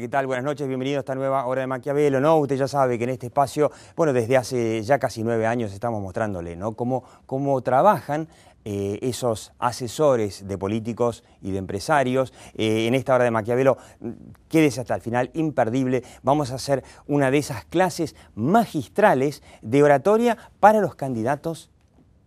¿qué tal? Buenas noches, bienvenido a esta nueva hora de Maquiavelo, ¿no? Usted ya sabe que en este espacio, bueno, desde hace ya casi nueve años estamos mostrándole, Cómo, cómo trabajan eh, esos asesores de políticos y de empresarios. Eh, en esta hora de Maquiavelo, mm, quédese hasta el final, imperdible. Vamos a hacer una de esas clases magistrales de oratoria para los candidatos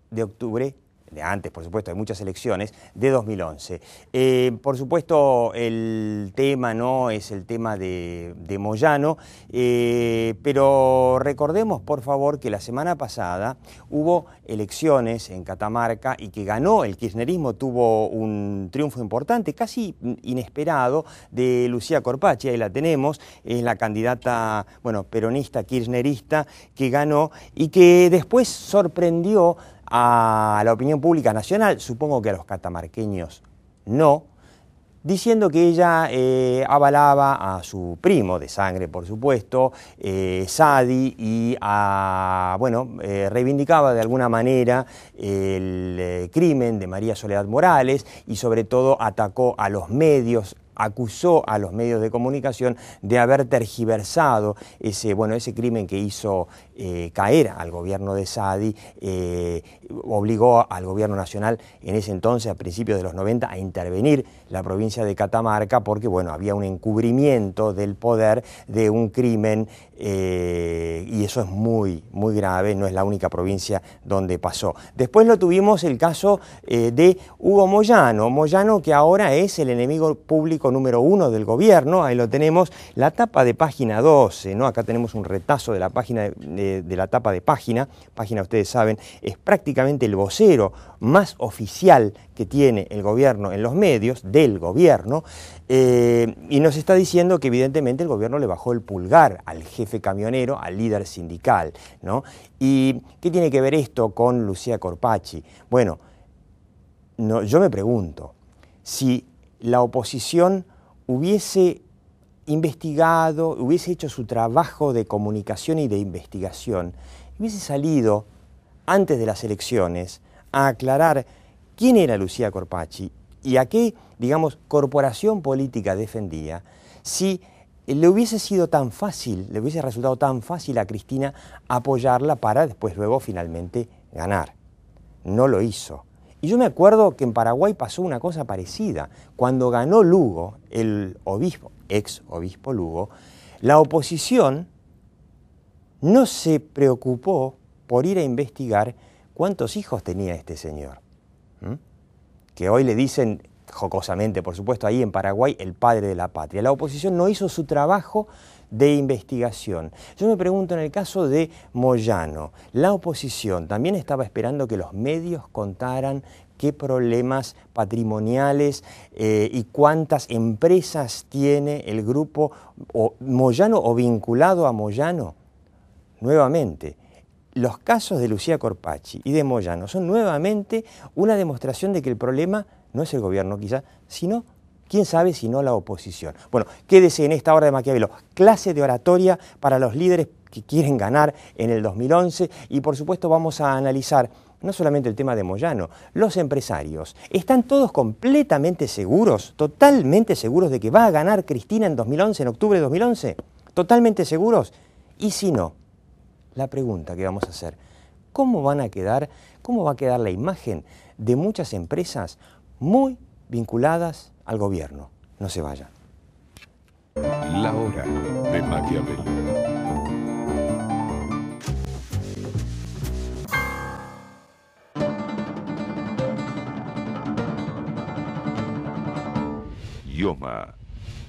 de octubre de antes, por supuesto, hay muchas elecciones, de 2011. Eh, por supuesto, el tema no es el tema de, Moyano, eh, pero recordemos, por favor, que la semana pasada hubo elecciones en Catamarca y que ganó el kirchnerismo, tuvo un triunfo importante, casi inesperado, de Lucía Corpacci, ahí la tenemos, es la candidata, bueno, peronista, kirchnerista, que ganó y que después sorprendió a la opinión pública nacional, supongo que a los catamarqueños no, diciendo que ella eh, avalaba a su primo de sangre, por supuesto, eh, Sadi, y bueno, eh, reivindicaba de alguna manera el crimen de María Soledad Morales y sobre todo atacó a los medios acusó a los medios de comunicación de haber tergiversado ese, bueno, ese crimen que hizo eh, caer al gobierno de Sadi, eh, obligó al gobierno nacional en ese entonces, a principios de los 90, a intervenir la provincia de Catamarca porque bueno, había un encubrimiento del poder de un crimen eh, y eso es muy, muy grave, no es la única provincia donde pasó. Después lo tuvimos el caso de Hugo Moyano, Moyano que ahora es el enemigo público número uno del gobierno, ahí lo tenemos, la tapa de página 12, ¿no? acá tenemos un retazo de la, página, de, la tapa de página, página ustedes saben, es prácticamente el vocero más oficial que tiene el gobierno en los medios, del gobierno, eh, y nos está diciendo que evidentemente el gobierno le bajó el pulgar al jefe camionero, al líder sindical. ¿no? ¿Y qué tiene que ver esto con Lucía Corpacci? Bueno, no, yo me pregunto, si la oposición hubiese investigado, hubiese hecho su trabajo de comunicación y de investigación, hubiese salido antes de las elecciones a aclarar quién era Lucía Corpacci y a qué, digamos, corporación política defendía, si le hubiese sido tan fácil, le hubiese resultado tan fácil a Cristina apoyarla para después luego finalmente ganar. No lo hizo. Y yo me acuerdo que en Paraguay pasó una cosa parecida. Cuando ganó Lugo, el obispo, ex obispo Lugo, la oposición no se preocupó por ir a investigar cuántos hijos tenía este señor. Que hoy le dicen, jocosamente por supuesto, ahí en Paraguay, el padre de la patria. La oposición no hizo su trabajo de investigación. Yo me pregunto en el caso de Moyano, la oposición también estaba esperando que los medios contaran qué problemas patrimoniales eh, y cuántas empresas tiene el grupo o Moyano o vinculado a Moyano. Nuevamente, los casos de Lucía Corpacci y de Moyano son nuevamente una demostración de que el problema no es el gobierno quizá, sino ¿Quién sabe si no la oposición? Bueno, quédese en esta hora de Maquiavelo. Clase de oratoria para los líderes que quieren ganar en el 2011 y por supuesto vamos a analizar no solamente el tema de Moyano, los empresarios. ¿Están todos completamente seguros, totalmente seguros de que va a ganar Cristina en 2011, en octubre de 2011? ¿Totalmente seguros? Y si no, la pregunta que vamos a hacer, ¿cómo van a quedar, cómo va a quedar la imagen de muchas empresas muy vinculadas al gobierno. No se vaya. La hora de Maquiavelo. Yoma,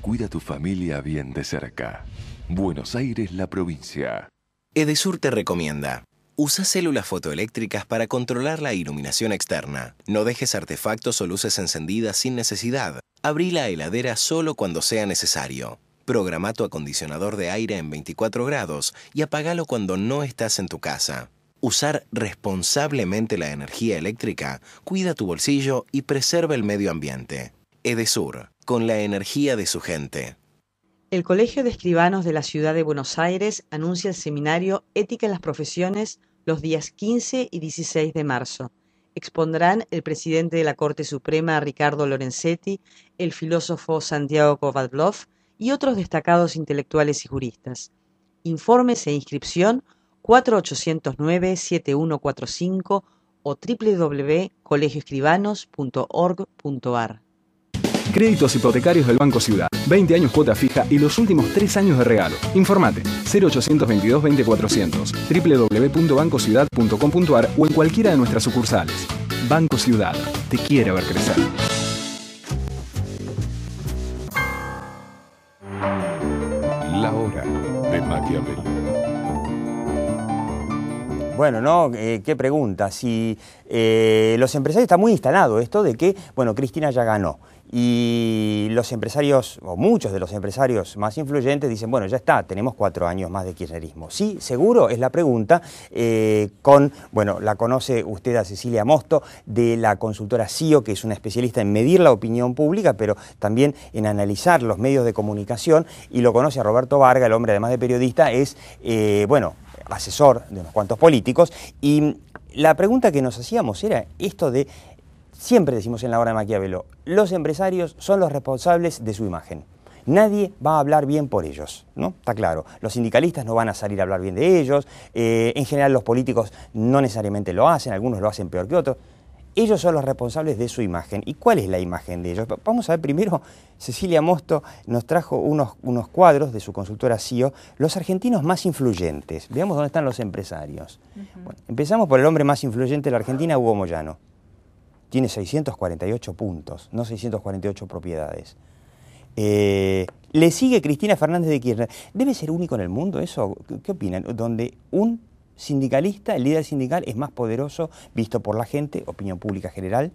Cuida tu familia bien de cerca. Buenos Aires, la provincia. Edesur te recomienda. Usa células fotoeléctricas para controlar la iluminación externa. No dejes artefactos o luces encendidas sin necesidad. Abrí la heladera solo cuando sea necesario. Programa tu acondicionador de aire en 24 grados y apágalo cuando no estás en tu casa. Usar responsablemente la energía eléctrica cuida tu bolsillo y preserva el medio ambiente. Edesur, con la energía de su gente. El Colegio de Escribanos de la Ciudad de Buenos Aires anuncia el seminario Ética en las Profesiones los días 15 y 16 de marzo expondrán el presidente de la Corte Suprema, Ricardo Lorenzetti, el filósofo Santiago Kovadlov y otros destacados intelectuales y juristas. Informes e inscripción 4809-7145 o www.colegioescribanos.org.ar. Créditos hipotecarios del Banco Ciudad. 20 años cuota fija y los últimos 3 años de regalo. Informate 0822 2400 www.bancociudad.com.ar o en cualquiera de nuestras sucursales. Banco Ciudad. Te quiere ver crecer. La hora de Maquiavelo. Bueno, ¿no? Eh, ¿Qué pregunta? Si eh, los empresarios están muy instalados esto de que, bueno, Cristina ya ganó. Y los empresarios, o muchos de los empresarios más influyentes, dicen, bueno, ya está, tenemos cuatro años más de kirchnerismo. Sí, seguro, es la pregunta, eh, con, bueno, la conoce usted a Cecilia Mosto, de la consultora CIO, que es una especialista en medir la opinión pública, pero también en analizar los medios de comunicación, y lo conoce a Roberto Varga, el hombre además de periodista, es, eh, bueno, asesor de unos cuantos políticos, y la pregunta que nos hacíamos era esto de Siempre decimos en la obra de Maquiavelo, los empresarios son los responsables de su imagen. Nadie va a hablar bien por ellos, ¿no? Está claro. Los sindicalistas no van a salir a hablar bien de ellos, eh, en general los políticos no necesariamente lo hacen, algunos lo hacen peor que otros. Ellos son los responsables de su imagen. ¿Y cuál es la imagen de ellos? Vamos a ver primero, Cecilia Mosto nos trajo unos, cuadros de su consultora CIO, e los argentinos más influyentes. Veamos dónde están los empresarios. empezamos por el hombre más influyente de la Argentina, Hugo Moyano tiene 648 puntos, no 648 propiedades. Eh, le sigue Cristina Fernández de Kirchner. ¿Debe ser único en el mundo eso? ¿Qué opinan? Donde un sindicalista, el líder sindical, es más poderoso visto por la gente, opinión pública general,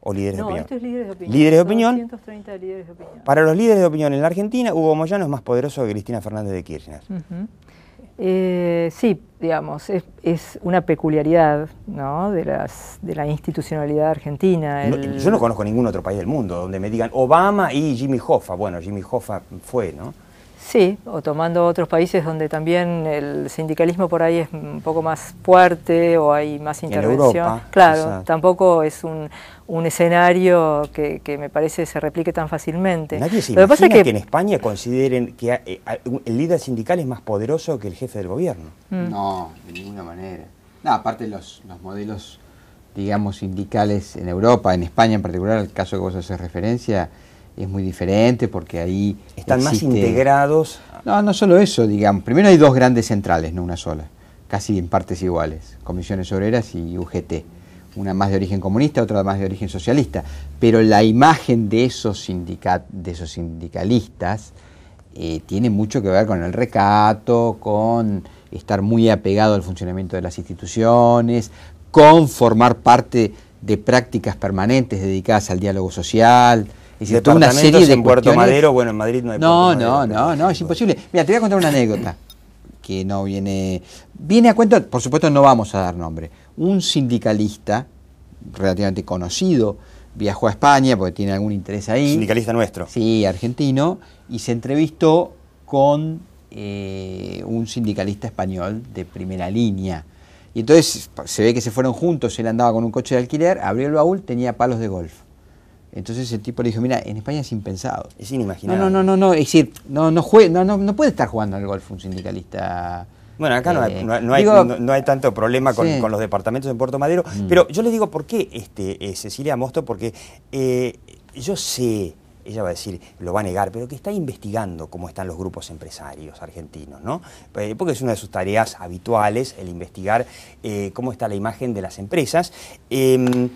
o líderes de opinión. Esto es líderes de opinión. Líderes Para los líderes de opinión en la Argentina, Hugo Moyano es más poderoso que Cristina Fernández de Kirchner. Eh, sí, digamos, es, una peculiaridad de, la institucionalidad argentina. yo no conozco ningún otro país del mundo donde me digan Obama y Jimmy Hoffa. Bueno, Jimmy Hoffa fue, ¿no? Sí, o tomando otros países donde también el sindicalismo por ahí es un poco más fuerte o hay más intervención. claro, tampoco es un, escenario que, me parece se replique tan fácilmente. Nadie se Lo que, pasa que, en España consideren que eh, el líder sindical es más poderoso que el jefe del gobierno. Mm. No, de ninguna manera. aparte los, los modelos, digamos, sindicales en Europa, en España en particular, el caso que vos haces referencia, es muy diferente porque ahí... Están más integrados. No, no solo eso, digamos. Primero hay dos grandes centrales, no una sola, casi en partes iguales, comisiones obreras y UGT. Una más de origen comunista, otra más de origen socialista. Pero la imagen de esos, sindicat de esos sindicalistas eh, tiene mucho que ver con el recato, con estar muy apegado al funcionamiento de las instituciones, con formar parte de prácticas permanentes dedicadas al diálogo social, Hiciste una serie en Puerto Madero, bueno, en Madrid no hay No, no, no, no, es imposible. Mira, te voy a contar una anécdota que no viene viene a cuento por supuesto no vamos a dar nombre. Un sindicalista relativamente conocido viajó a España porque tiene algún interés ahí. Sindicalista nuestro. Sí, argentino y se entrevistó con eh, un sindicalista español de primera línea. Y entonces se ve que se fueron juntos, él andaba con un coche de alquiler, abrió el baúl, tenía palos de golf. Entonces el tipo le dijo, mira, en España es impensado. Es inimaginable. No, no, no, no, no, es decir, no, no, puede estar jugando al golf un sindicalista. Bueno, acá no, hay, eh, tanto problema con, los departamentos en Puerto Madero, mm. pero yo les digo por qué este, eh, Cecilia Mosto, porque eh, yo sé, ella va a decir, lo va a negar, pero que está investigando cómo están los grupos empresarios argentinos, ¿no? Porque es una de sus tareas habituales el investigar cómo está la imagen de las empresas. Em,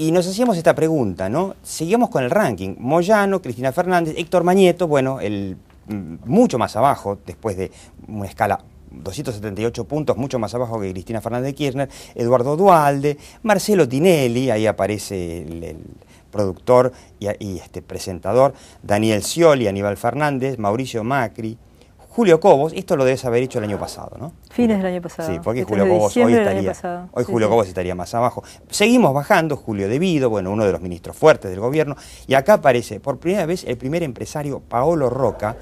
y nos hacíamos esta pregunta, ¿no? Seguimos con el ranking. Moyano, Cristina Fernández, Héctor Mañeto, bueno, el mm, mucho más abajo, después de una escala 278 puntos, mucho más abajo que Cristina Fernández de Kirchner, Eduardo Dualde, Marcelo Tinelli, ahí aparece el, productor y, y, este presentador, Daniel Scioli, Aníbal Fernández, Mauricio Macri, Julio Cobos, esto lo debes haber hecho el año pasado, ¿no? Fines del año pasado. Sí, porque Julio Cobos hoy estaría, hoy Julio Cobos estaría más abajo. Seguimos bajando, Julio Devido, bueno, uno de los ministros fuertes del gobierno, y acá aparece por primera vez el primer empresario Paolo Roca,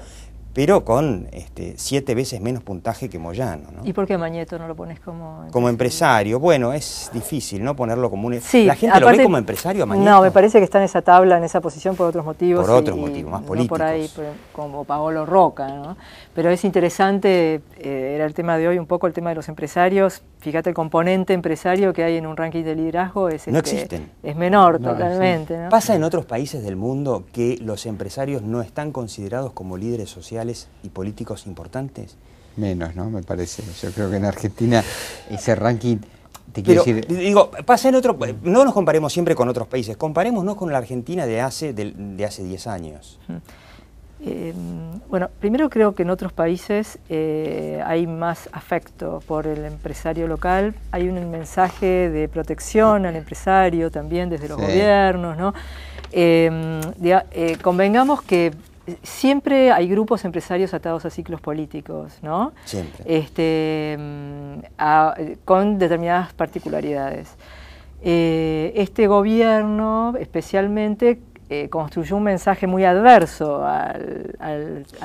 pero con este, siete veces menos puntaje que Moyano. ¿Y por qué Mañeto no lo pones como Como empresario, bueno, es difícil no ponerlo como un... E-, la gente lo ve como empresario a Mañeto. No, me parece que está en esa tabla, en esa posición por otros motivos. Por otros motivos, más políticos. No por ahí, como Paolo Roca, ¿no? Pero es interesante, eh, era el tema de hoy un poco el tema de los empresarios, fíjate el componente empresario que hay en un ranking de liderazgo es, no este, existen. es menor totalmente. Pasa en otros países del mundo que los empresarios no están considerados como líderes sociales y políticos importantes. Menos, ¿no? Me parece. Yo creo que en Argentina ese ranking te quiero decir... digo, pasa en otro, no nos comparemos siempre con otros países, comparémonos con la Argentina de hace, de, hace 10 años. Mm. Em, bueno, primero creo que en otros países eh, hay más afecto por el empresario local, hay un mensaje de protección al empresario también desde los gobiernos, ¿no? Em, eh, convengamos que siempre hay grupos empresarios atados a ciclos políticos, ¿no? Este, em, con determinadas particularidades. Eh, este gobierno especialmente eh, construyó un mensaje muy adverso a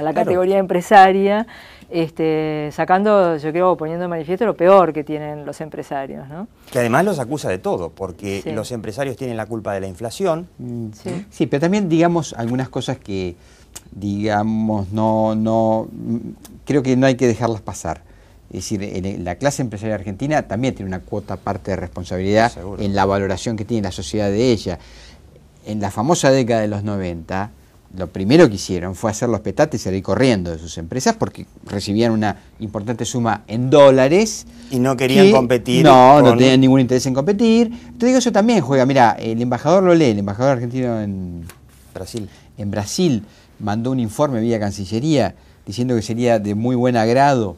la categoría empresaria, este, sacando, yo creo, poniendo en manifiesto lo peor que tienen los empresarios. ¿no? Que además los acusa de todo, porque los empresarios tienen la culpa de la inflación. Mm, sí. pero también digamos algunas cosas que, digamos, no, no, mm, creo que no hay que dejarlas pasar. Es decir, la clase empresarial argentina también tiene una cuota parte de responsabilidad en la valoración que tiene la sociedad de ella en la famosa década de los 90, lo primero que hicieron fue hacer los petates y salir corriendo de sus empresas porque recibían una importante suma en dólares. Y no querían competir. No, no tenían ningún interés en competir. Te digo, eso también juega. Mira, el embajador lo lee, el embajador argentino en Brasil. En Brasil mandó un informe vía Cancillería diciendo que sería de muy buen agrado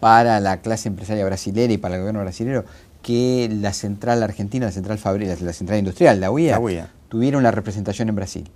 para la clase empresaria brasileña y para el gobierno brasileño que la central argentina, la central Fabril, la central industrial, la UIA, la UIA tuvieron una representación en Brasil.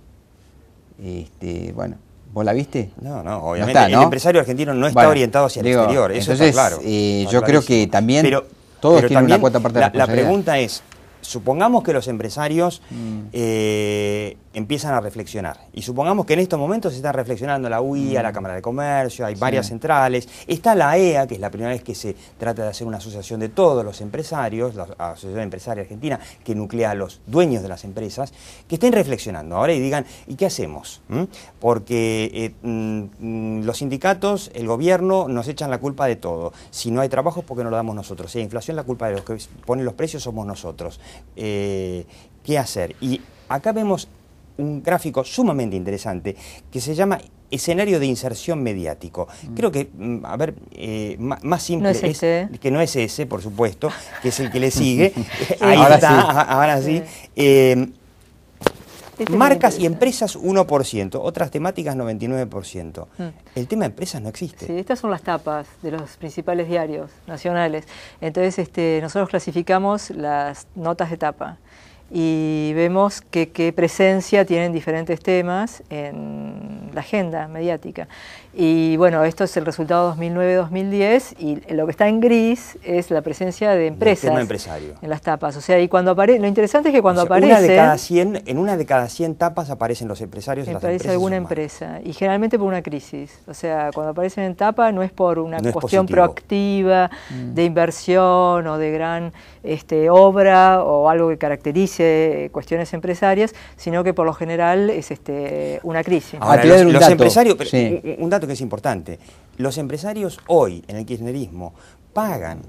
Este, bueno, ¿vos la viste? No, no, obviamente. El empresario argentino no está orientado hacia el exterior, eso entonces, eh, está claro. yo creo que también pero, todos tienen una cuota parte de la La pregunta es, supongamos que los empresarios mm. eh, empiezan a reflexionar. Y supongamos que en estos momentos se está reflexionando la UIA, mm. la Cámara de Comercio, hay varias centrales. Está la EA, que es la primera vez que se trata de hacer una asociación de todos los empresarios, la Asociación Empresaria Argentina, que nuclea a los dueños de las empresas, que estén reflexionando ahora y digan, ¿y qué hacemos? ¿Mm? Porque eh, los sindicatos, el gobierno, nos echan la culpa de todo. Si no hay trabajo ¿por porque no lo damos nosotros. Si hay inflación, la culpa de los que ponen los precios somos nosotros. Eh, qué hacer. Y acá vemos un gráfico sumamente interesante que se llama escenario de inserción mediático. Mm. Creo que, mm, a ver, eh, más, simple es, este, ¿eh? que no es ese, por supuesto, que es el que le sigue. Ahí ahora está, sí. ahora sí. Este Marcas y empresas 1%, otras temáticas 99%. Mm. El tema de empresas no existe. Sí, estas son las tapas de los principales diarios nacionales. Entonces, este, nosotros clasificamos las notas de tapa y vemos que qué presencia tienen diferentes temas en la agenda mediática. Y bueno, esto es el resultado 2009-2010 y lo que está en gris es la presencia de empresas en las tapas. O sea, y cuando aparece, lo interesante es que cuando aparece... 100, en una de cada 100 tapas aparecen los empresarios. En aparece alguna empresa y generalmente por una crisis. O sea, cuando aparecen en tapa no es por una cuestión proactiva mm. de inversión o de gran este, obra o algo que caracterice cuestiones empresarias, sino que por lo general es este, una crisis. los, un empresarios, eh, eh, un dato que es importante, los empresarios hoy en el kirchnerismo pagan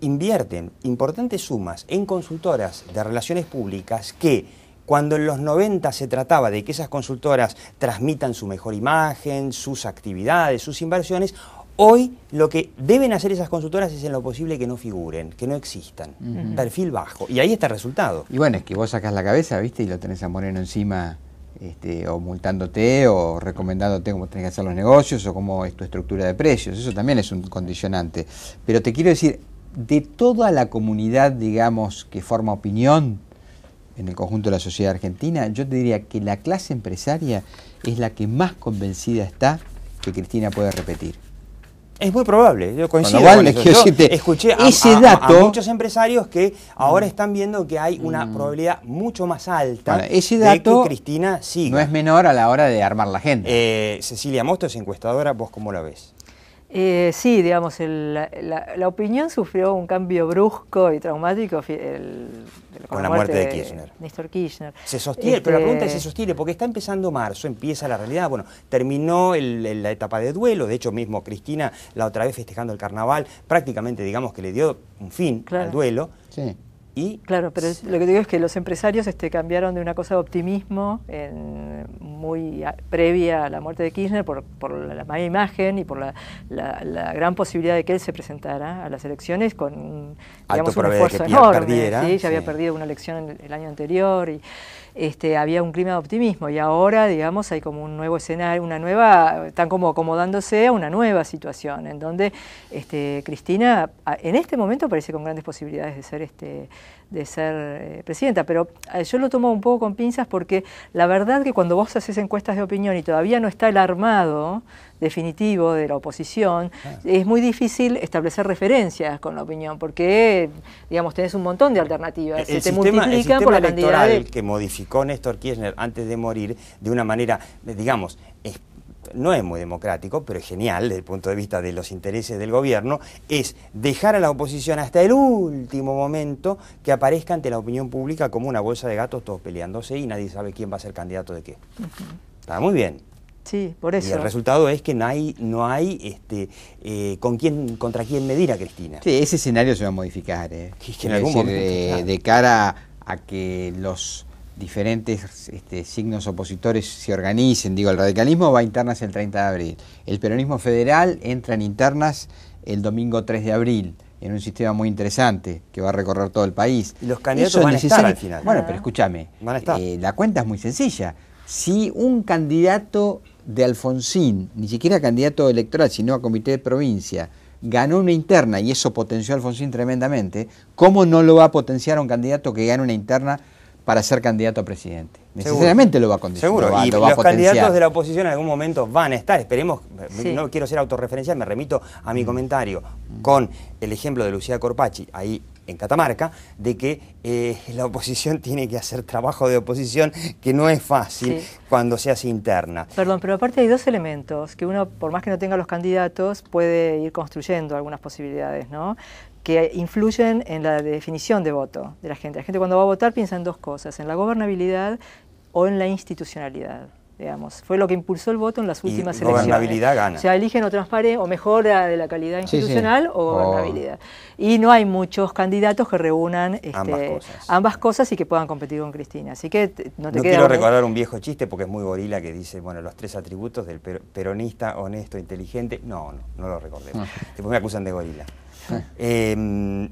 invierten importantes sumas en consultoras de relaciones públicas que cuando en los 90 se trataba de que esas consultoras transmitan su mejor imagen, sus actividades, sus inversiones, Hoy lo que deben hacer esas consultoras es en lo posible que no figuren, que no existan. Perfil bajo. Y ahí está el resultado. Y bueno, es que vos sacás la cabeza, ¿viste? Y lo tenés a Moreno encima, este, o multándote, o recomendándote cómo tenés que hacer los negocios, o cómo es tu estructura de precios. Eso también es un condicionante. Pero te quiero decir, de toda la comunidad, digamos, que forma opinión en el conjunto de la sociedad argentina, yo te diría que la clase empresaria es la que más convencida está que Cristina puede repetir. Es muy probable, yo coincido. con Yo escuché a, muchos empresarios que ahora están viendo que hay una mm. probabilidad mucho más alta ese dato de que Cristina siga. No es menor a la hora de armar la gente. Eh, Cecilia Mosto es encuestadora, ¿vos cómo la ves? Eh, sí, digamos, la, opinión sufrió un cambio brusco y traumático con, la, muerte, de Kirchner. Néstor Kirchner. Se sostiene, pero la este, pregunta es si se sostiene, porque está empezando marzo, empieza la realidad, bueno, terminó la etapa de duelo, de hecho mismo Cristina la otra vez festejando el carnaval, prácticamente digamos que le dio un fin al duelo. Sí claro, pero lo que digo es que los empresarios este, cambiaron de una cosa de optimismo en, muy previa a la muerte de Kirchner por, la, mala imagen y por la, gran posibilidad de que él se presentara a las elecciones con digamos, un esfuerzo enorme. ¿sí? Ya había perdido una elección el año anterior y este, había un clima de optimismo y ahora, digamos, hay como un nuevo escenario, una nueva, están como acomodándose a una nueva situación, en donde este, Cristina en este momento parece con grandes posibilidades de ser este, de ser eh, presidenta, pero eh, yo lo tomo un poco con pinzas porque la verdad que cuando vos haces encuestas de opinión y todavía no está el armado definitivo de la oposición, ah. es muy difícil establecer referencias con la opinión porque, digamos, tenés un montón de alternativas. El, se sistema, por la electoral que modificó Néstor Kirchner antes de morir de una manera, eh, digamos, no es muy democrático, pero es genial desde el punto de vista de los intereses del gobierno, es dejar a la oposición hasta el último momento que aparezca ante la opinión pública como una bolsa de gatos todos peleándose y nadie sabe quién va a ser candidato de qué. Está muy bien. Sí, por eso. Y el resultado es que no hay, no hay este, eh, con quién, contra quién medir a Cristina. Sí, ese escenario se va a modificar. ¿eh? en de cara a que los diferentes este, signos opositores se organicen. Digo, el radicalismo va a internas el 30 de abril. El peronismo federal entra en internas el domingo 3 de abril en un sistema muy interesante que va a recorrer todo el país. los candidatos van a estar al final. Bueno, pero escúchame, eh, la cuenta es muy sencilla. Si un candidato de Alfonsín, ni siquiera candidato electoral, sino a comité de provincia, ganó una interna y eso potenció a Alfonsín tremendamente, ¿cómo no lo va a potenciar un candidato que gana una interna para ser candidato a presidente. Necesariamente lo va a condicionar. Seguro, los candidatos de la oposición en algún momento van a estar, esperemos, no quiero ser autorreferencial, me remito a mi mm. comentario con el ejemplo de Lucía Corpacci, ahí en Catamarca, de que eh, la oposición tiene que hacer trabajo de oposición que no es fácil cuando se hace interna. Perdón, pero aparte hay dos elementos que uno, por más que no tenga los candidatos, puede ir construyendo algunas posibilidades, ¿no? que influyen en la definición de voto de la gente. La gente cuando va a votar piensa en dos cosas, en la gobernabilidad o en la institucionalidad. Digamos. Fue lo que impulsó el voto en las últimas y elecciones. Gobernabilidad gana. O sea, eligen o transparente o mejora de la calidad institucional o gobernabilidad. Y no hay muchos candidatos que reúnan este, ambas, cosas. y que puedan competir con Cristina. Así que no te quiero recordar un viejo chiste porque es muy gorila que dice, bueno, los tres atributos del peronista, honesto, inteligente. No, no, no lo recordemos. Después me acusan de gorila. Em,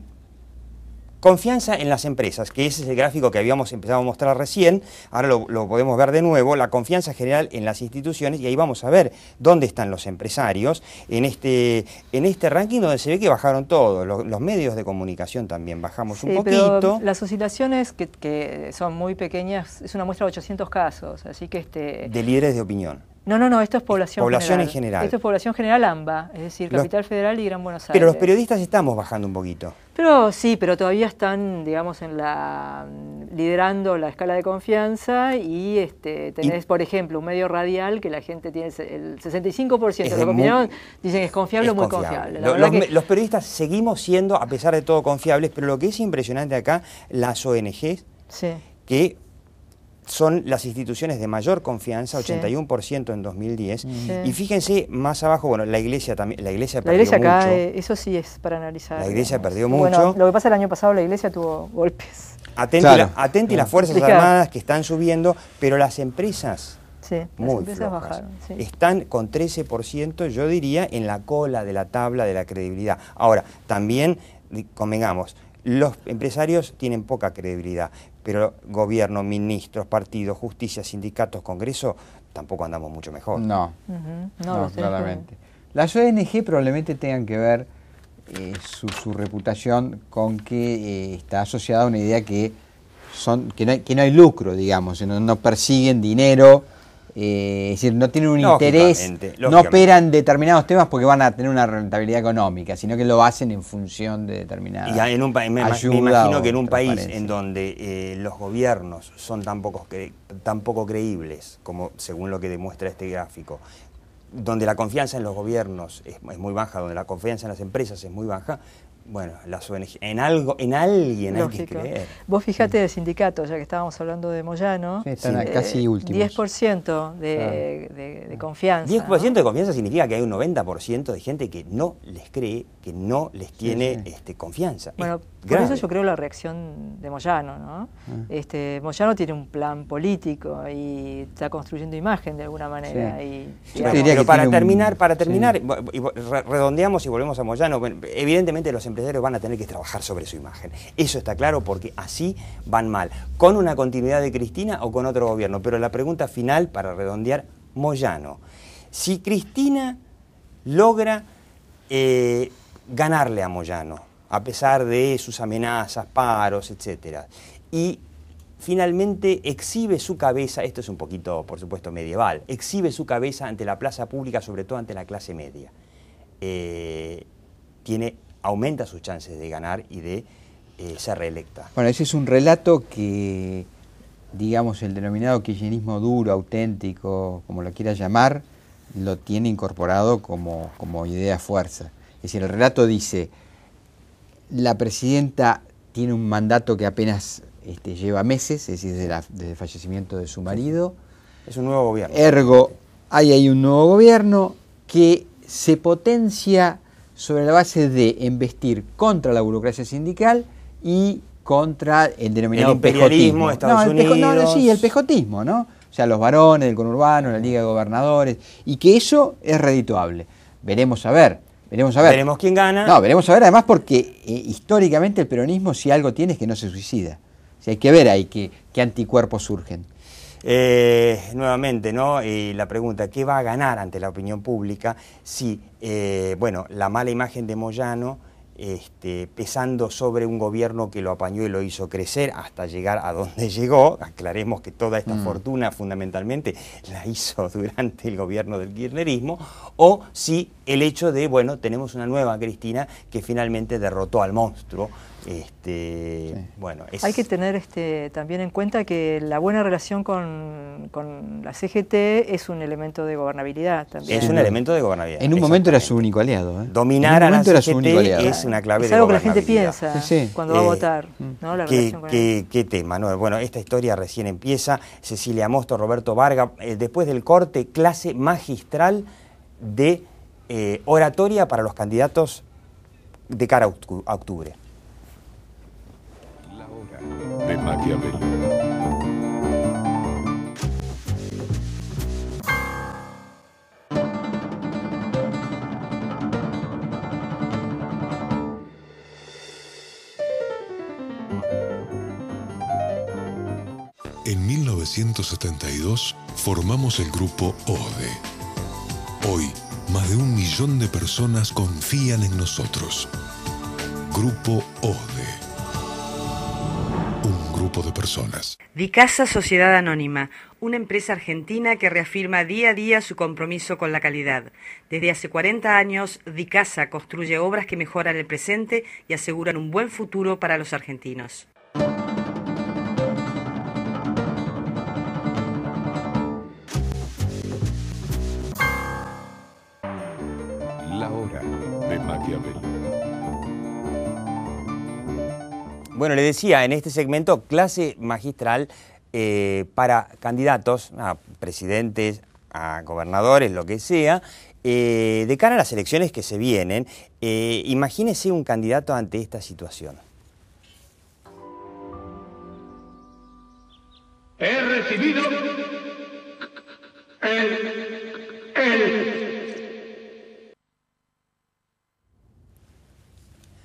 confianza en las empresas, que ese es el gráfico que habíamos empezado a mostrar recién, ahora lo, podemos ver de nuevo, la confianza general en las instituciones, y ahí vamos a ver dónde están los empresarios en este, en este ranking donde se ve que bajaron todos, los, medios de comunicación también bajamos un poquito. las oscilaciones que, son muy pequeñas, es una muestra de 800 casos, así que... este De líderes de opinión. No, no, no, esto es población, población general. en general. Esto es población general AMBA, es decir, Capital Federal y Gran Buenos Aires. Pero los periodistas estamos bajando un poquito. Pero sí, pero todavía están, digamos, en la liderando la escala de confianza y este, tenés, por ejemplo, un medio radial que la gente tiene el 65% de dicen que es confiable o muy confiable. los, periodistas seguimos siendo, a pesar de todo, confiables, pero lo que es impresionante acá, las ONGs, que son las instituciones de mayor confianza, 81% en 2010. Mm. Y fíjense más abajo, bueno, la iglesia también, la iglesia la iglesia Acá, eh, eso sí es para analizar. La iglesia perdió mucho. lo que pasa el año pasado la iglesia tuvo golpes. Atenti, las Fuerzas Armadas que están subiendo, pero las empresas Sí, muy flojas. Bajaron, Están con 13%, yo diría, en la cola de la tabla de la credibilidad. Ahora, también, convengamos, los empresarios tienen poca credibilidad, pero gobierno, ministros, partidos, justicia, sindicatos, congresos, tampoco andamos mucho mejor. No, no, claramente. Las ONG probablemente tengan que ver eh, su, reputación con que eh, está asociada a una idea que son que no hay, lucro, digamos, no, no persiguen dinero, eh, es decir, no tienen un interés, no operan determinados temas porque van a tener una rentabilidad económica, sino que lo hacen en función de determinadas. en un me, imagino que en un país en donde eh, los gobiernos son tan, poco creíbles, como según lo que demuestra este gráfico, donde la confianza en los gobiernos es muy baja, donde la confianza en las empresas es muy baja, bueno, las en algo, en alguien hay que creer. Vos fijate de sindicatos, ya que estábamos hablando de Moyano, están casi eh, últimos. 10% de, de, confianza. 10% de confianza significa que hay un 90% de gente que no les cree, que no les tiene Este, confianza. Bueno, por eso yo creo la reacción de Moyano, ah. este, Moyano tiene un plan político y está construyendo imagen de alguna manera. pero, para, terminar, para terminar, redondeamos y volvemos a Moyano. evidentemente los empresarios van a tener que trabajar sobre su imagen. Eso está claro porque así van mal. Con una continuidad de Cristina o con otro gobierno. Pero la pregunta final, para redondear, Moyano. Si Cristina logra eh, ganarle a Moyano, a pesar de sus amenazas, paros, etc. Y finalmente exhibe su cabeza, esto es un poquito, por supuesto, medieval, exhibe su cabeza ante la plaza pública, sobre todo ante la clase media. Eh, tiene, aumenta sus chances de ganar y de eh, ser reelecta. Bueno, ese es un relato que, digamos, el denominado kirchnerismo duro, auténtico, como lo quieras llamar, lo tiene incorporado como, como idea fuerza. Es decir, el relato dice, la presidenta tiene un mandato que apenas este, lleva meses, es decir, desde, el fallecimiento de su marido. Es un nuevo gobierno. Ergo, hay ahí un nuevo gobierno que se potencia sobre la base de investir contra la burocracia sindical y contra el denominado el imperialismo pejotismo. De Estados el Unidos. no, sí, el pejotismo, ¿no? O sea, los varones, el conurbano, la Liga de Gobernadores, y que eso es redituable. Veremos a ver Veremos a ver. Veremos quién gana. No, veremos a ver, además, porque eh, históricamente el peronismo, si algo tiene, es que no se suicida. hay que ver ahí qué, anticuerpos surgen. Eh, nuevamente, ¿no? Y la pregunta, ¿qué va a ganar ante la opinión pública si, eh, bueno, la mala imagen de Moyano este, pesando sobre un gobierno que lo apañó y lo hizo crecer hasta llegar a donde llegó. Aclaremos que toda esta mm. fortuna fundamentalmente la hizo durante el gobierno del kirchnerismo, o si el hecho de, bueno, tenemos una nueva Cristina que finalmente derrotó al monstruo este, bueno, Hay que tener este, también en cuenta que la buena relación con, la CGT es un elemento de gobernabilidad también. Es un elemento de gobernabilidad. En un momento era su único aliado. ¿eh? Dominar a la CGT es una clave es algo que la gente piensa cuando va a eh, votar. Mm. qué, tema, ¿no? Bueno, esta historia recién empieza. Cecilia Mosto, Roberto Varga, eh, después del corte, clase magistral de oratoria para los candidatos de cara a octubre de En 1972 formamos el grupo ODE. Hoy, más de un millón de personas confían en nosotros. Grupo ODE de personas. Dicasa Sociedad Anónima, una empresa argentina que reafirma día a día su compromiso con la calidad. Desde hace 40 años, Dicasa construye obras que mejoran el presente y aseguran un buen futuro para los argentinos. Bueno, le decía, en este segmento, clase magistral eh, para candidatos a presidentes, a gobernadores, lo que sea. Eh, de cara a las elecciones que se vienen, eh, imagínese un candidato ante esta situación. He recibido el, el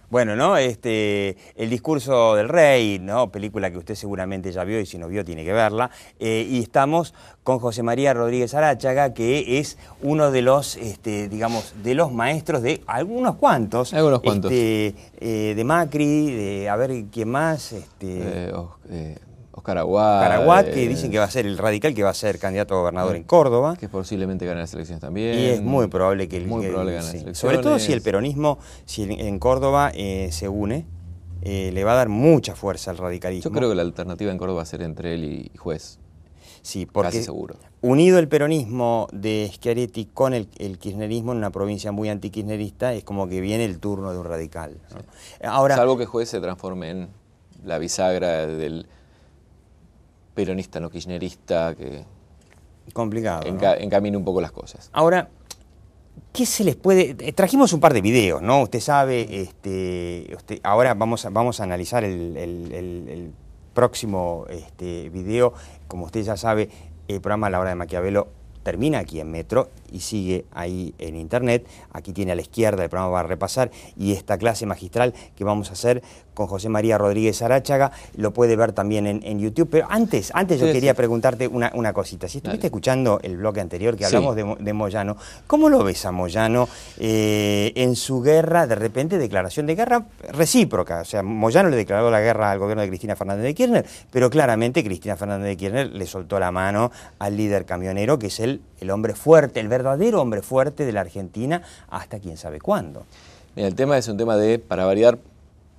Bueno, ¿no? Este, el discurso del rey, ¿no? Película que usted seguramente ya vio y si no vio tiene que verla. Eh, y estamos con José María Rodríguez Aráchaga, que es uno de los, este, digamos, de los maestros de algunos cuantos. Algunos cuantos. Este, eh, de Macri, de a ver quién más. Este... Eh, Caraguá. que eh, dicen que va a ser el radical, que va a ser candidato a gobernador eh, en Córdoba. Que posiblemente gane las elecciones también. Y es muy probable que el muy gane Sobre todo si el peronismo, si en Córdoba eh, se une, le va a dar mucha fuerza al radicalismo. Yo creo que la alternativa en Córdoba va a ser entre él y juez. Sí, porque Casi seguro. unido el peronismo de Schiaretti con el, kirchnerismo en una provincia muy anti kirchnerista, es como que viene el turno de un radical. Ahora, Salvo que juez se transforme en la bisagra del, peronista, no kirchnerista, que complicado En un poco las cosas. Ahora, ¿qué se les puede...? Eh, trajimos un par de videos, ¿no? Usted sabe, este, ahora vamos a, vamos a analizar el, próximo este, video. Como usted ya sabe, el programa La Hora de Maquiavelo termina aquí en Metro y sigue ahí en Internet. Aquí tiene a la izquierda el programa va a repasar y esta clase magistral que vamos a hacer con José María Rodríguez Aráchaga lo puede ver también en, YouTube. Pero antes, antes yo quería preguntarte una, cosita. Si estuviste escuchando el bloque anterior que hablamos de, Moyano, ¿cómo lo ves a Moyano eh, en su guerra, de repente declaración de guerra recíproca? O sea, Moyano le declaró la guerra al gobierno de Cristina Fernández de Kirchner, pero claramente Cristina Fernández de Kirchner le soltó la mano al líder camionero que es el el, hombre fuerte, el verdadero hombre fuerte de la Argentina hasta quién sabe cuándo. el tema es un tema de, para variar,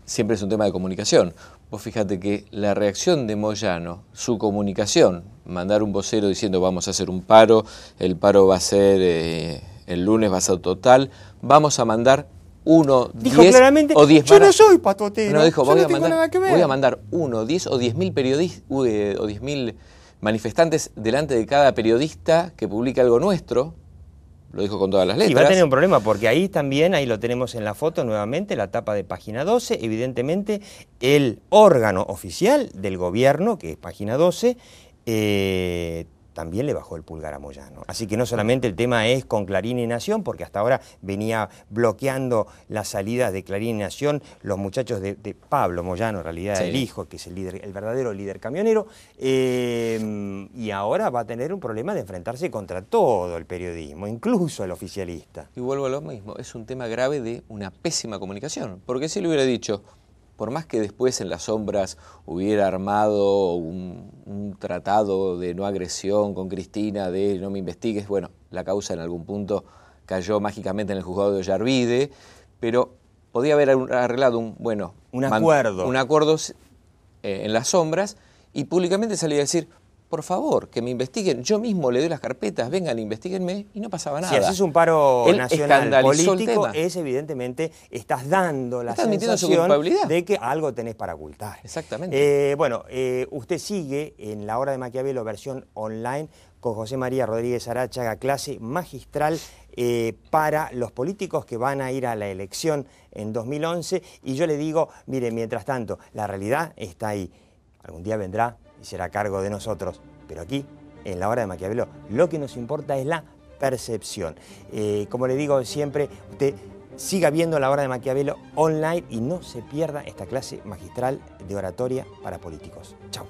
siempre es un tema de comunicación. Vos fíjate que la reacción de Moyano, su comunicación, mandar un vocero diciendo vamos a hacer un paro, el paro va a ser eh, el lunes, va a ser total, vamos a mandar uno, diez, o diez yo no soy patotero, no, dijo, voy, a mandar, voy a mandar uno, diez o diez mil periodistas, eh, o diez mil manifestantes delante de cada periodista que publica algo nuestro, lo dijo con todas las letras. Y va a tener un problema, porque ahí también, ahí lo tenemos en la foto nuevamente, la tapa de página 12, evidentemente el órgano oficial del gobierno, que es página 12, eh, también le bajó el pulgar a Moyano. Así que no solamente el tema es con Clarín y Nación, porque hasta ahora venía bloqueando las salidas de Clarín y Nación los muchachos de, Pablo Moyano, en realidad el hijo, que es el, líder, el verdadero líder camionero, eh, y ahora va a tener un problema de enfrentarse contra todo el periodismo, incluso el oficialista. Y vuelvo a lo mismo, es un tema grave de una pésima comunicación, porque si le hubiera dicho, por más que después en las sombras hubiera armado un, tratado de no agresión con Cristina, de no me investigues, bueno, la causa en algún punto cayó mágicamente en el juzgado de Ollarvide, pero podía haber arreglado un, bueno, un acuerdo. Un acuerdo eh, en las sombras y públicamente salía a decir, por favor, que me investiguen. Yo mismo le doy las carpetas, vengan, investiguenme, y no pasaba nada. Si haces un paro nacional político, es evidentemente, estás dando la sensación de que algo tenés para ocultar. Exactamente. Eh, bueno, eh, usted sigue en La Hora de Maquiavelo, versión online, con José María Rodríguez Arachaga, clase magistral eh, para los políticos que van a ir a la elección en 2011. Y yo le digo, mire, mientras tanto, la realidad está ahí. Algún día vendrá y será cargo de nosotros. Pero aquí, en la hora de Maquiavelo, lo que nos importa es la percepción. Eh, como le digo siempre, usted siga viendo la hora de Maquiavelo online y no se pierda esta clase magistral de oratoria para políticos. Chao.